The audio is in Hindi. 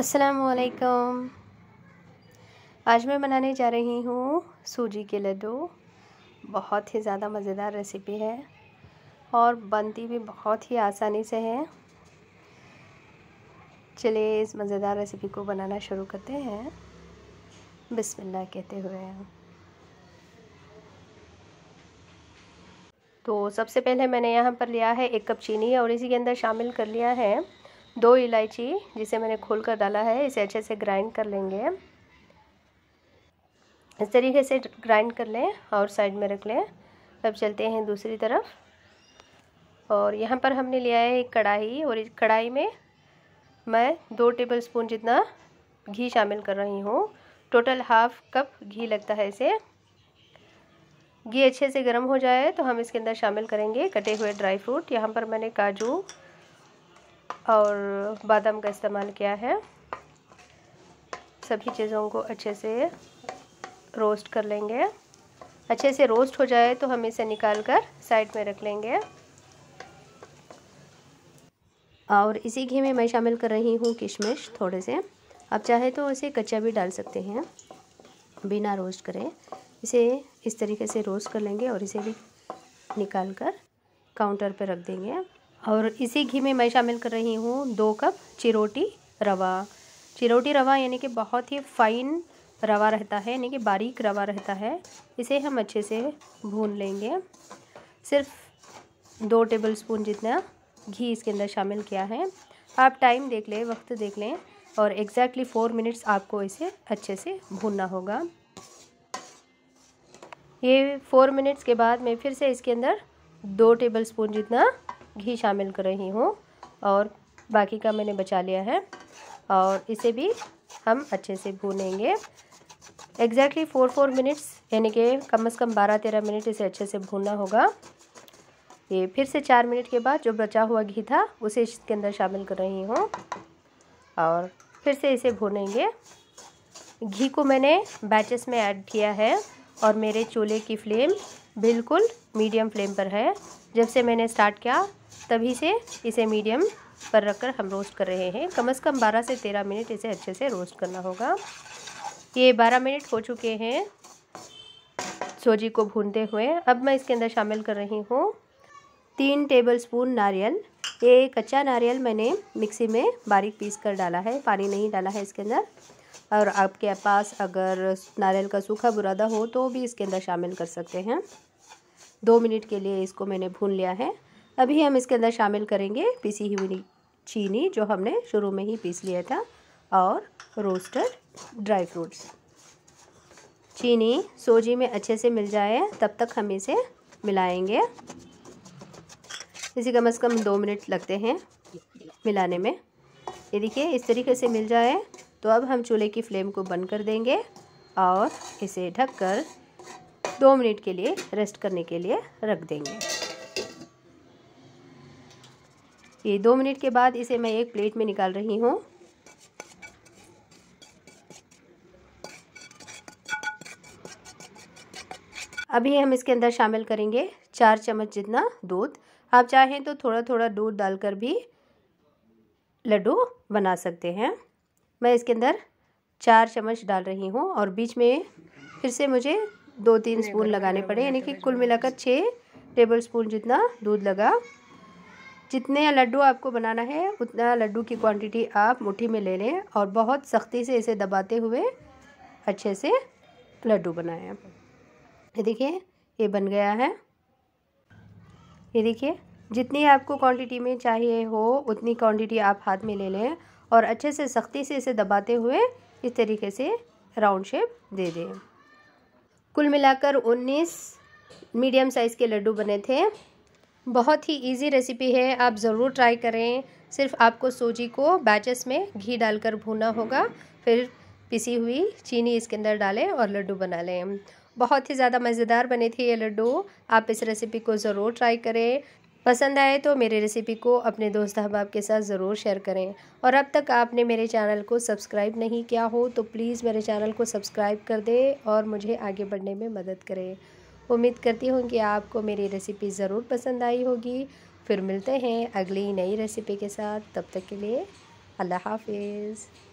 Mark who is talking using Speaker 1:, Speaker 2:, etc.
Speaker 1: असलकम आज मैं बनाने जा रही हूँ सूजी के लड्डू बहुत ही ज़्यादा मज़ेदार रेसिपी है और बनती भी बहुत ही आसानी से है चलिए इस मज़ेदार रेसिपी को बनाना शुरू करते हैं बिस्मिल्लाह कहते हुए तो सबसे पहले मैंने यहाँ पर लिया है एक कप चीनी और इसी के अंदर शामिल कर लिया है दो इलायची जिसे मैंने खोल कर डाला है इसे अच्छे से ग्राइंड कर लेंगे इस तरीके से ग्राइंड कर लें और साइड में रख लें अब चलते हैं दूसरी तरफ और यहाँ पर हमने लिया है एक कढ़ाई और इस कढ़ाई में मैं दो टेबल स्पून जितना घी शामिल कर रही हूँ टोटल हाफ कप घी लगता है इसे घी अच्छे से गर्म हो जाए तो हम इसके अंदर शामिल करेंगे कटे हुए ड्राई फ्रूट यहाँ पर मैंने काजू और बादाम का इस्तेमाल किया है सभी चीज़ों को अच्छे से रोस्ट कर लेंगे अच्छे से रोस्ट हो जाए तो हम इसे निकाल कर साइड में रख लेंगे और इसी घी में मैं शामिल कर रही हूँ किशमिश थोड़े से आप चाहे तो इसे कच्चा भी डाल सकते हैं बिना रोस्ट करें इसे इस तरीके से रोस्ट कर लेंगे और इसे भी निकाल कर काउंटर पर रख देंगे और इसी घी में मैं शामिल कर रही हूँ दो कप चिरोटी रवा चिरोटी रवा यानी कि बहुत ही फाइन रवा रहता है यानी कि बारीक रवा रहता है इसे हम अच्छे से भून लेंगे सिर्फ दो टेबल स्पून जितना घी इसके अंदर शामिल किया है आप टाइम देख लें वक्त देख लें और एग्जैक्टली फ़ोर मिनट्स आपको इसे अच्छे से भूनना होगा ये फोर मिनट्स के बाद मैं फिर से इसके अंदर दो टेबल स्पून जितना घी शामिल कर रही हूँ और बाकी का मैंने बचा लिया है और इसे भी हम अच्छे से भूनेंगे एग्जैक्टली फोर फोर मिनट्स यानी कि कम से कम बारह तेरह मिनट इसे अच्छे से भूनना होगा ये फिर से चार मिनट के बाद जो बचा हुआ घी था उसे इसके अंदर शामिल कर रही हूँ और फिर से इसे भूनेंगे घी को मैंने बैचेस में ऐड किया है और मेरे चूल्हे की फ्लेम बिल्कुल मीडियम फ्लेम पर है जब से मैंने स्टार्ट किया तभी से इसे मीडियम पर रखकर हम रोस्ट कर रहे हैं कम से कम 12 से 13 मिनट इसे अच्छे से रोस्ट करना होगा ये 12 मिनट हो चुके हैं सोजी को भूनते हुए अब मैं इसके अंदर शामिल कर रही हूँ तीन टेबल स्पून नारियल ये कच्चा नारियल मैंने मिक्सी में बारीक पीस कर डाला है पानी नहीं डाला है इसके अंदर और आपके पास अगर नारियल का सूखा बुरादा हो तो भी इसके अंदर शामिल कर सकते हैं दो मिनट के लिए इसको मैंने भून लिया है अभी हम इसके अंदर शामिल करेंगे पीसी हुई चीनी जो हमने शुरू में ही पीस लिया था और रोस्टेड ड्राई फ्रूट्स चीनी सोजी में अच्छे से मिल जाए तब तक हम इसे मिलाएंगे इसे कम से कम दो मिनट लगते हैं मिलाने में ये देखिए इस तरीके से मिल जाए तो अब हम चूल्हे की फ्लेम को बंद कर देंगे और इसे ढककर दो मिनट के लिए रेस्ट करने के लिए रख देंगे ये दो मिनट के बाद इसे मैं एक प्लेट में निकाल रही हूँ अभी हम इसके अंदर शामिल करेंगे चार चम्मच जितना दूध आप चाहें तो थोड़ा थोड़ा दूध डालकर भी लड्डू बना सकते हैं मैं इसके अंदर चार चम्मच डाल रही हूँ और बीच में फिर से मुझे दो तीन स्पून लगाने पड़े यानी कि कुल मिलाकर छः टेबल स्पून जितना दूध लगा जितने लड्डू आपको बनाना है उतना लड्डू की क्वांटिटी आप मुट्ठी में ले लें और बहुत सख्ती से इसे दबाते हुए अच्छे से लड्डू बनाएं ये देखिए ये बन गया है ये देखिए जितनी आपको क्वांटिटी में चाहिए हो उतनी क्वांटिटी आप हाथ में ले लें और अच्छे से सख्ती से इसे दबाते हुए इस तरीके से राउंड शेप दे दें कुल मिलाकर 19 मीडियम साइज़ के लड्डू बने थे बहुत ही इजी रेसिपी है आप ज़रूर ट्राई करें सिर्फ आपको सूजी को बैचेस में घी डालकर भूना होगा फिर पिसी हुई चीनी इसके अंदर डालें और लड्डू बना लें बहुत ही ज़्यादा मज़ेदार बने थे ये लड्डू आप इस रेसिपी को ज़रूर ट्राई करें पसंद आए तो मेरे रेसिपी को अपने दोस्त अहबाब के साथ ज़रूर शेयर करें और अब तक आपने मेरे चैनल को सब्सक्राइब नहीं किया हो तो प्लीज़ मेरे चैनल को सब्सक्राइब कर दें और मुझे आगे बढ़ने में मदद करें उम्मीद करती हूँ कि आपको मेरी रेसिपी ज़रूर पसंद आई होगी फिर मिलते हैं अगली नई रेसिपी के साथ तब तक के लिए अल्लाह हाफिज़